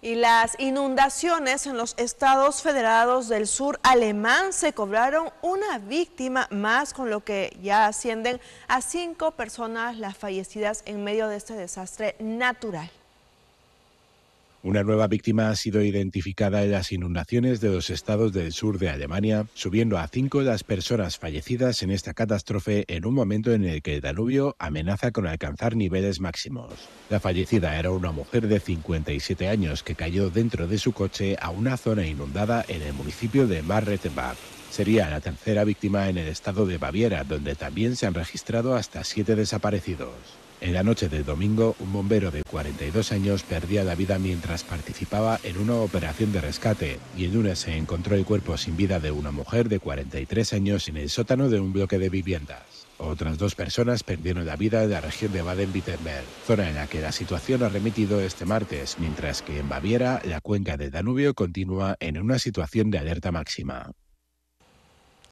Y las inundaciones en los estados federados del sur alemán se cobraron una víctima más, con lo que ya ascienden a cinco personas las fallecidas en medio de este desastre natural. Una nueva víctima ha sido identificada en las inundaciones de los estados del sur de Alemania, subiendo a cinco las personas fallecidas en esta catástrofe en un momento en el que el Danubio amenaza con alcanzar niveles máximos. La fallecida era una mujer de 57 años que cayó dentro de su coche a una zona inundada en el municipio de Marrettenbach. Sería la tercera víctima en el estado de Baviera, donde también se han registrado hasta siete desaparecidos. En la noche del domingo, un bombero de 42 años perdía la vida mientras participaba en una operación de rescate y el lunes se encontró el cuerpo sin vida de una mujer de 43 años en el sótano de un bloque de viviendas. Otras dos personas perdieron la vida en la región de Baden-Württemberg, zona en la que la situación ha remitido este martes, mientras que en Baviera la cuenca del Danubio continúa en una situación de alerta máxima.